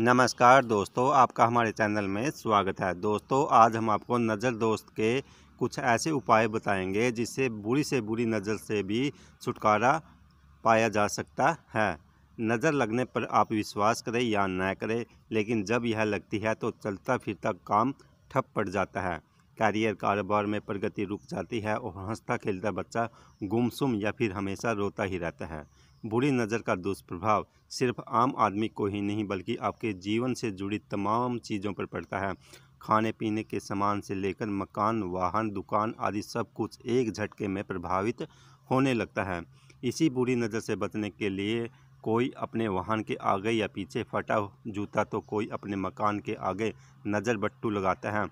नमस्कार दोस्तों आपका हमारे चैनल में स्वागत है दोस्तों आज हम आपको नज़र दोस्त के कुछ ऐसे उपाय बताएंगे जिससे बुरी से बुरी नज़र से भी छुटकारा पाया जा सकता है नज़र लगने पर आप विश्वास करें या न करें लेकिन जब यह लगती है तो चलता फिरता काम ठप पड़ जाता है कैरियर कारोबार में प्रगति रुक जाती है और हंसता खेलता बच्चा गुमसुम या फिर हमेशा रोता ही रहता है बुरी नज़र का दुष्प्रभाव सिर्फ आम आदमी को ही नहीं बल्कि आपके जीवन से जुड़ी तमाम चीज़ों पर पड़ता है खाने पीने के सामान से लेकर मकान वाहन दुकान आदि सब कुछ एक झटके में प्रभावित होने लगता है इसी बुरी नज़र से बचने के लिए कोई अपने वाहन के आगे या पीछे फटा जूता तो कोई अपने मकान के आगे नज़र बट्टू लगाता है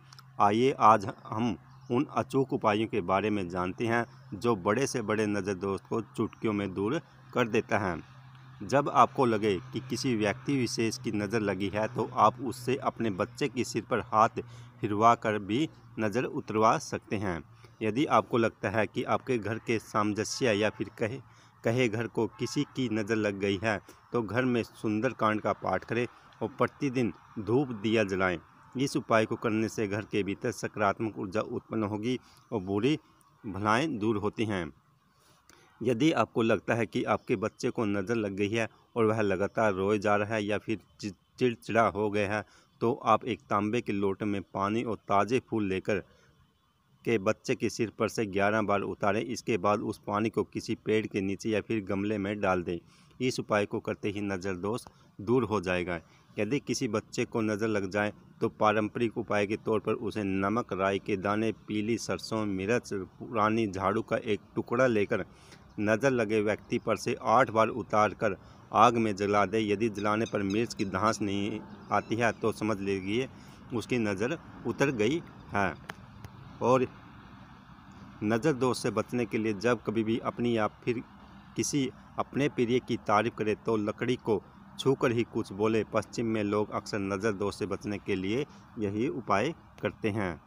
आइए आज हम उन अचूक उपायों के बारे में जानते हैं जो बड़े से बड़े नज़र दोस्त को चुटकियों में दूर कर देता है जब आपको लगे कि किसी व्यक्ति विशेष की नज़र लगी है तो आप उससे अपने बच्चे के सिर पर हाथ फिरवा कर भी नज़र उतरवा सकते हैं यदि आपको लगता है कि आपके घर के सामंजस्य या फिर कहे कहे घर को किसी की नज़र लग गई है तो घर में सुंदर कांड का पाठ करें और प्रतिदिन धूप दिया जलाएं। इस उपाय को करने से घर के भीतर सकारात्मक ऊर्जा उत्पन्न होगी और बुरी भलाएँ दूर होती हैं यदि आपको लगता है कि आपके बच्चे को नज़र लग गई है और वह लगातार रोए जा रहा है या फिर चिड़चिड़ा हो गया है तो आप एक तांबे के लोटे में पानी और ताज़े फूल लेकर के बच्चे के सिर पर से ग्यारह बार उतारें इसके बाद उस पानी को किसी पेड़ के नीचे या फिर गमले में डाल दें इस उपाय को करते ही नज़र दोष दूर हो जाएगा यदि किसी बच्चे को नज़र लग जाए तो पारंपरिक उपाय के तौर पर उसे नमक राई के दाने पीली सरसों मिर्च पुरानी झाड़ू का एक टुकड़ा लेकर नज़र लगे व्यक्ति पर से आठ बार उतार कर आग में जला दे यदि जलाने पर मिर्च की धांस नहीं आती है तो समझ लीजिए उसकी नज़र उतर गई है और नज़र दोष से बचने के लिए जब कभी भी अपनी या फिर किसी अपने प्रिय की तारीफ करे तो लकड़ी को छूकर ही कुछ बोले पश्चिम में लोग अक्सर नज़र दोष से बचने के लिए यही उपाय करते हैं